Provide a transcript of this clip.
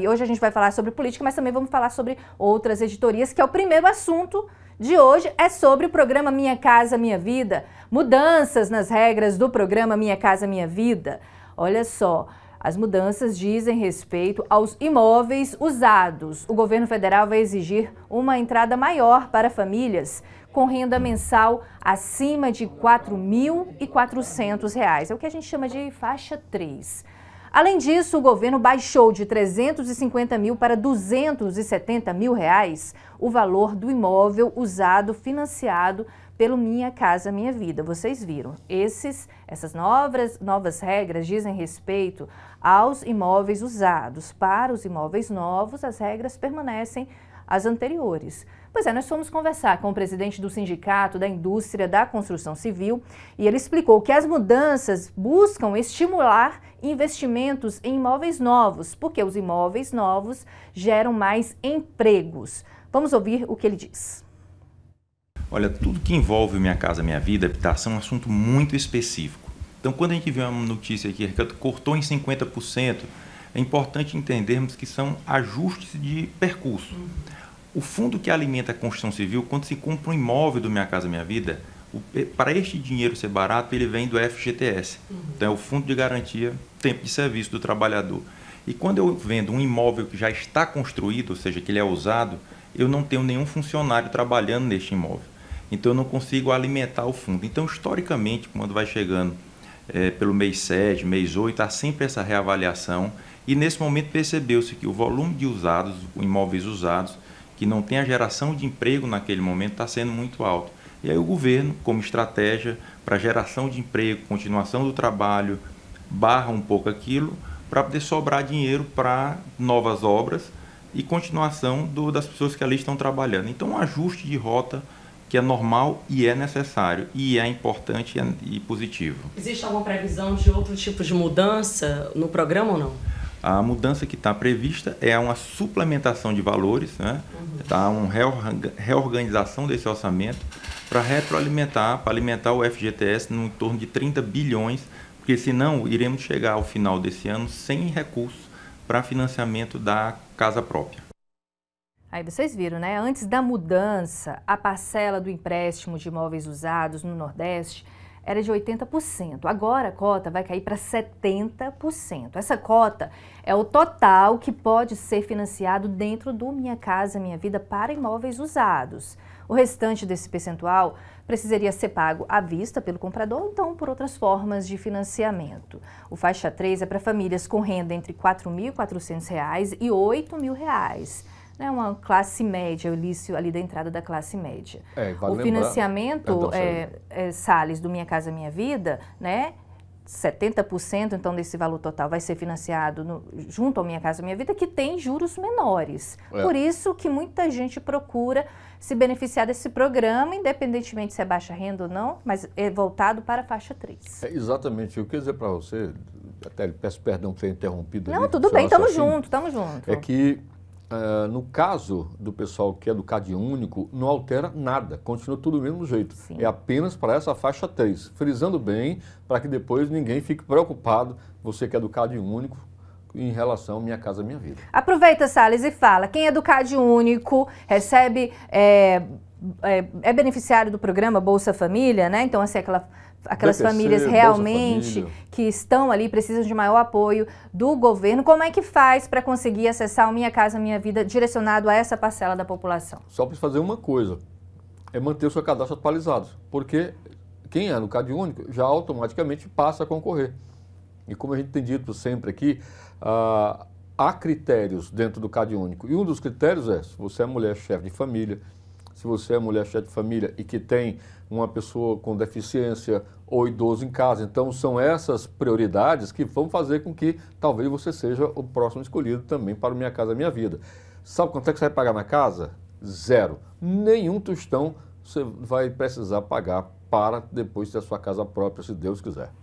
E hoje a gente vai falar sobre política, mas também vamos falar sobre outras editorias, que é o primeiro assunto de hoje é sobre o programa Minha Casa Minha Vida, mudanças nas regras do programa Minha Casa Minha Vida. Olha só, as mudanças dizem respeito aos imóveis usados. O governo federal vai exigir uma entrada maior para famílias com renda mensal acima de R$ 4.400. É o que a gente chama de faixa 3. Além disso, o governo baixou de 350 mil para 270 mil reais o valor do imóvel usado, financiado pelo Minha Casa Minha Vida. Vocês viram, esses, essas novas, novas regras dizem respeito aos imóveis usados. Para os imóveis novos, as regras permanecem às anteriores. Pois é, nós fomos conversar com o presidente do Sindicato da Indústria da Construção Civil e ele explicou que as mudanças buscam estimular investimentos em imóveis novos, porque os imóveis novos geram mais empregos. Vamos ouvir o que ele diz. Olha, tudo que envolve Minha Casa Minha Vida, habitação, tá, é um assunto muito específico. Então, quando a gente vê uma notícia aqui que cortou em 50%, é importante entendermos que são ajustes de percurso. O fundo que alimenta a construção civil, quando se compra um imóvel do Minha Casa Minha Vida, para este dinheiro ser barato, ele vem do FGTS. Uhum. Então, é o Fundo de Garantia Tempo de Serviço do Trabalhador. E quando eu vendo um imóvel que já está construído, ou seja, que ele é usado, eu não tenho nenhum funcionário trabalhando neste imóvel. Então, eu não consigo alimentar o fundo. Então, historicamente, quando vai chegando é, pelo mês 7, mês 8, há sempre essa reavaliação. E nesse momento percebeu-se que o volume de usados, imóveis usados, que não tem a geração de emprego naquele momento, está sendo muito alto. E aí o governo, como estratégia para geração de emprego, continuação do trabalho, barra um pouco aquilo para poder sobrar dinheiro para novas obras e continuação do, das pessoas que ali estão trabalhando. Então, um ajuste de rota que é normal e é necessário, e é importante é, e, positivo. Existe alguma previsão de outro tipo de mudança no programa ou não? A mudança que está prevista é uma suplementação de valores, né? uhum. tá uma reorganização desse orçamento para retroalimentar, para alimentar o FGTS no torno de 30 bilhões, porque senão iremos chegar ao final desse ano sem recursos para financiamento da casa própria. Aí vocês viram, né? Antes da mudança, a parcela do empréstimo de imóveis usados no Nordeste era de 80%. Agora a cota vai cair para 70%. Essa cota é o total que pode ser financiado dentro do Minha Casa Minha Vida para imóveis usados. O restante desse percentual precisaria ser pago à vista pelo comprador ou então por outras formas de financiamento. O faixa 3 é para famílias com renda entre R$ 4.400 e R$ 8.000 né, uma classe média, o início ali da entrada da classe média. É, vale o financiamento, é, é, Sales, do Minha Casa Minha Vida, né, 70% então desse valor total vai ser financiado no, junto ao Minha Casa Minha Vida, que tem juros menores. É. Por isso que muita gente procura se beneficiar desse programa, independentemente se é baixa renda ou não, mas é voltado para a faixa 3. É exatamente. Eu queria dizer para você, até peço perdão por ter interrompido. Não, ali, tudo bem, estamos juntos, estamos juntos. É que ah, no caso do pessoal que é do CAD único, não altera nada, continua tudo do mesmo jeito. Sim. É apenas para essa faixa 3, frisando bem, para que depois ninguém fique preocupado, você que é do CAD único, em relação à Minha Casa Minha Vida. Aproveita, Salles, e fala, quem é do CAD único recebe é, é, é, beneficiário do programa Bolsa Família, né? Então, assim, aquela, aquelas BPC, famílias realmente família. que estão ali, precisam de maior apoio do governo. Como é que faz para conseguir acessar o Minha Casa Minha Vida direcionado a essa parcela da população? Só para fazer uma coisa, é manter o seu cadastro atualizado, porque quem é no Cade Único já automaticamente passa a concorrer. E como a gente tem dito sempre aqui, ah, há critérios dentro do Cade Único. E um dos critérios é, se você é mulher, chefe de família, se você é mulher chefe de família e que tem uma pessoa com deficiência ou idoso em casa. Então, são essas prioridades que vão fazer com que talvez você seja o próximo escolhido também para o Minha Casa Minha Vida. Sabe quanto é que você vai pagar na casa? Zero. Nenhum tostão você vai precisar pagar para depois ter a sua casa própria, se Deus quiser.